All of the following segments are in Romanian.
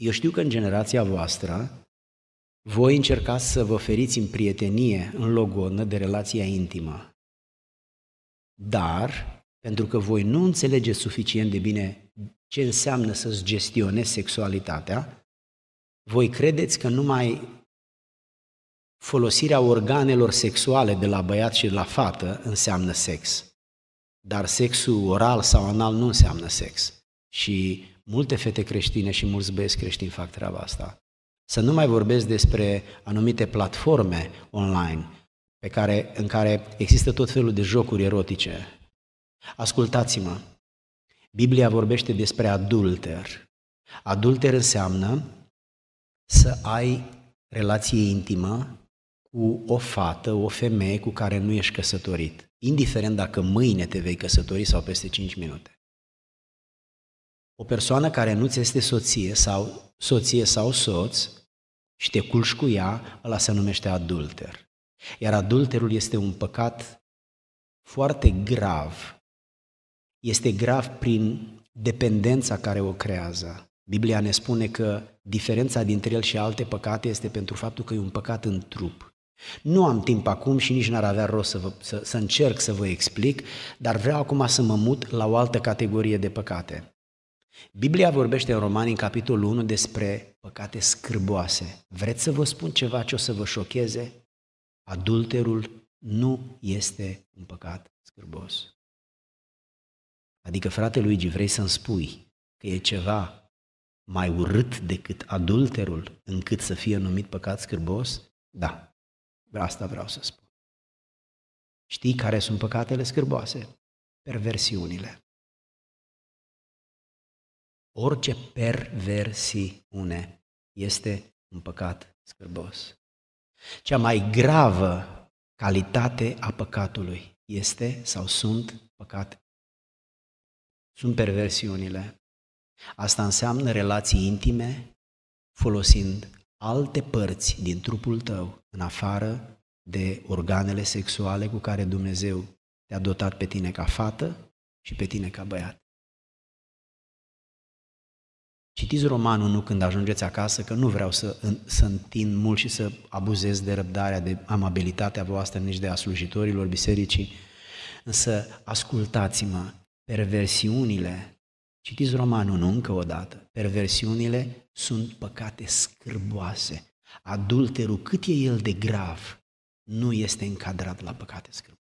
Eu știu că în generația voastră voi încercați să vă feriți în prietenie, în logonă, de relația intimă. Dar, pentru că voi nu înțelegeți suficient de bine ce înseamnă să-ți gestionezi sexualitatea, voi credeți că numai folosirea organelor sexuale de la băiat și de la fată înseamnă sex. Dar sexul oral sau anal nu înseamnă sex. Și Multe fete creștine și mulți băieți creștini fac treaba asta. Să nu mai vorbesc despre anumite platforme online pe care, în care există tot felul de jocuri erotice. Ascultați-mă, Biblia vorbește despre adulter. Adulter înseamnă să ai relație intimă cu o fată, o femeie cu care nu ești căsătorit, indiferent dacă mâine te vei căsători sau peste 5 minute o persoană care nu ți este soție sau soție sau soț și te culci cu ea, ăla se numește adulter. Iar adulterul este un păcat foarte grav. Este grav prin dependența care o creează. Biblia ne spune că diferența dintre el și alte păcate este pentru faptul că e un păcat în trup. Nu am timp acum și nici n-ar avea rost să, vă, să, să încerc să vă explic, dar vreau acum să mă mut la o altă categorie de păcate. Biblia vorbește în Romani, în capitolul 1, despre păcate scârboase. Vreți să vă spun ceva ce o să vă șocheze? Adulterul nu este un păcat scârbos. Adică, frate Luigi, vrei să-mi spui că e ceva mai urât decât adulterul încât să fie numit păcat scârbos? Da, asta vreau să spun. Știi care sunt păcatele scârboase? Perversiunile. Orice perversiune este un păcat scârbos. Cea mai gravă calitate a păcatului este sau sunt păcate, Sunt perversiunile. Asta înseamnă relații intime folosind alte părți din trupul tău în afară de organele sexuale cu care Dumnezeu te-a dotat pe tine ca fată și pe tine ca băiat. Citiți romanul nu când ajungeți acasă, că nu vreau să, să întind mult și să abuzez de răbdarea, de amabilitatea voastră, nici de a slujitorilor bisericii, însă ascultați-mă, perversiunile, citiți romanul nu încă o dată, perversiunile sunt păcate scârboase. Adulterul, cât e el de grav, nu este încadrat la păcate scârboase.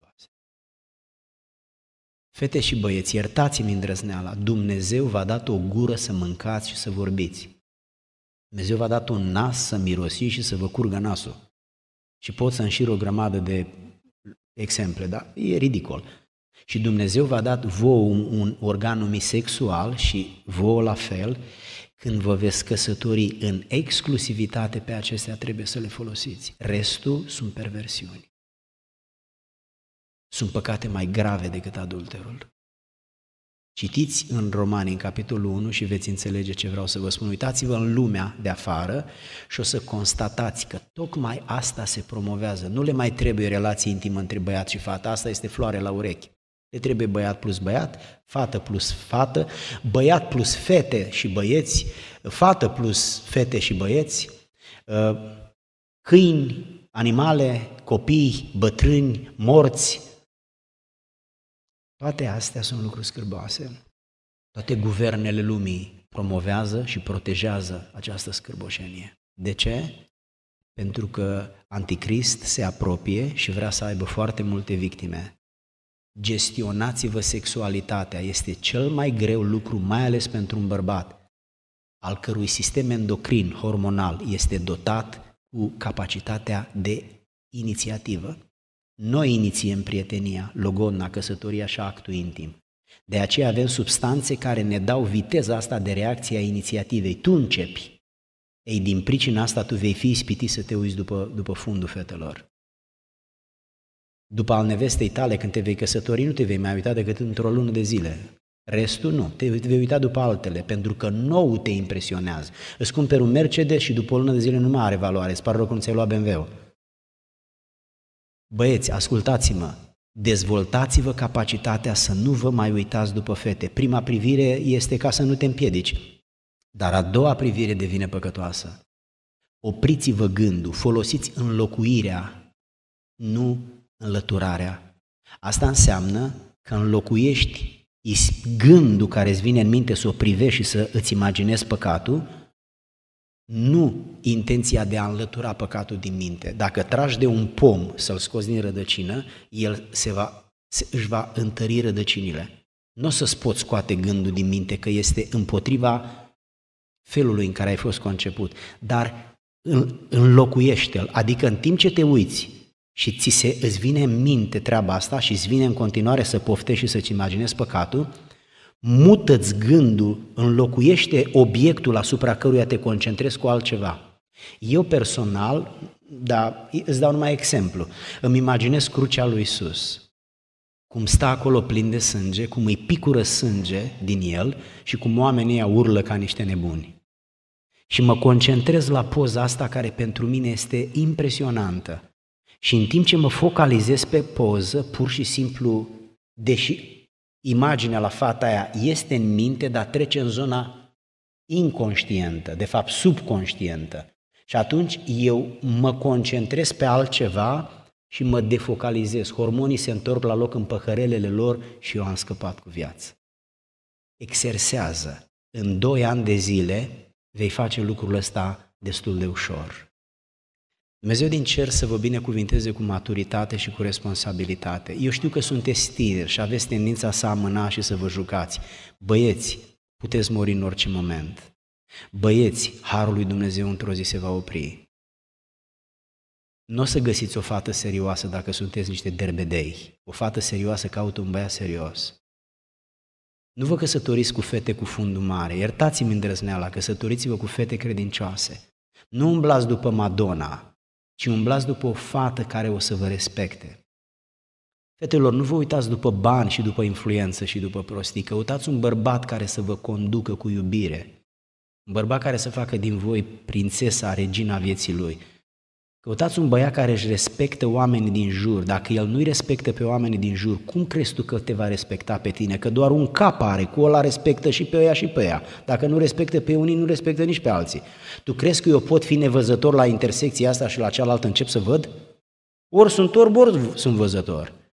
Fete și băieți, iertați-mi îndrăzneala, Dumnezeu v-a dat o gură să mâncați și să vorbiți. Dumnezeu v-a dat un nas să mirosi și să vă curgă nasul. Și pot să înșir o grămadă de exemple, da? E ridicol. Și Dumnezeu v-a dat vouă un, un organ sexual și vouă la fel, când vă veți căsători în exclusivitate pe acestea trebuie să le folosiți. Restul sunt perversiuni sunt păcate mai grave decât adulterul. Citiți în Romani, în capitolul 1 și veți înțelege ce vreau să vă spun. Uitați-vă în lumea de afară și o să constatați că tocmai asta se promovează. Nu le mai trebuie relații intimă între băiat și fată, asta este floare la urechi. Le trebuie băiat plus băiat, fată plus fată, băiat plus fete și băieți, fată plus fete și băieți, ă, câini, animale, copii, bătrâni, morți, toate astea sunt lucruri scârboase. Toate guvernele lumii promovează și protejează această scârboșenie. De ce? Pentru că anticrist se apropie și vrea să aibă foarte multe victime. Gestionați-vă sexualitatea. Este cel mai greu lucru, mai ales pentru un bărbat, al cărui sistem endocrin hormonal este dotat cu capacitatea de inițiativă. Noi inițiem prietenia, logona căsătoria și actul intim. De aceea avem substanțe care ne dau viteza asta de reacție a inițiativei. Tu începi. Ei, din pricina asta tu vei fi ispitit să te uiți după, după fundul fetelor. După al nevestei tale, când te vei căsători, nu te vei mai uita decât într-o lună de zile. Restul nu. Te vei uita după altele, pentru că nou te impresionează. Îți cumperi un Mercedes și după o lună de zile nu mai are valoare. Îți pare rău că nu ți-ai luat BMW-ul. Băieți, ascultați-mă, dezvoltați-vă capacitatea să nu vă mai uitați după fete. Prima privire este ca să nu te împiedici, dar a doua privire devine păcătoasă. Opriți-vă gândul, folosiți înlocuirea, nu înlăturarea. Asta înseamnă că înlocuiești gândul care îți vine în minte să o privești și să îți imaginezi păcatul nu intenția de a înlătura păcatul din minte. Dacă tragi de un pom să-l scoți din rădăcină, el se va, se, își va întări rădăcinile. Nu o să-ți poți scoate gândul din minte că este împotriva felului în care ai fost conceput, dar înlocuiește-l, adică în timp ce te uiți și ți se, îți vine în minte treaba asta și îți vine în continuare să poftești și să-ți imaginezi păcatul, mută-ți gândul, înlocuiește obiectul asupra căruia te concentrezi cu altceva. Eu personal, da, îți dau numai exemplu, îmi imaginez crucea lui Isus, cum stă acolo plin de sânge, cum îi picură sânge din el și cum oamenii urlă ca niște nebuni. Și mă concentrez la poza asta care pentru mine este impresionantă. Și în timp ce mă focalizez pe poză, pur și simplu, deși imaginea la fata aia este în minte, dar trece în zona inconștientă, de fapt subconștientă. Și atunci eu mă concentrez pe altceva și mă defocalizez. Hormonii se întorc la loc în păhărelele lor și eu am scăpat cu viață. Exersează. În doi ani de zile vei face lucrul ăsta destul de ușor. Dumnezeu din cer să vă binecuvinteze cu maturitate și cu responsabilitate. Eu știu că sunteți tineri și aveți tendința să amâna și să vă jucați. Băieți, puteți mori în orice moment. Băieți, harul lui Dumnezeu într-o zi se va opri. Nu o să găsiți o fată serioasă dacă sunteți niște derbedei. O fată serioasă caută un băiat serios. Nu vă căsătoriți cu fete cu fundul mare. Iertați-mi îndrăzneala, căsătoriți-vă cu fete credincioase. Nu umblați după Madonna, ci umblați după o fată care o să vă respecte. Fetelor, nu vă uitați după bani și după influență și după prostii, căutați un bărbat care să vă conducă cu iubire, un bărbat care să facă din voi prințesa, regina vieții lui, Căutați un băiat care își respectă oamenii din jur. Dacă el nu-i respectă pe oamenii din jur, cum crezi tu că te va respecta pe tine? Că doar un cap are, cu ăla respectă și pe ea și pe ea. Dacă nu respectă pe unii, nu respectă nici pe alții. Tu crezi că eu pot fi nevăzător la intersecția asta și la cealaltă încep să văd? Ori sunt orb, ori sunt văzător.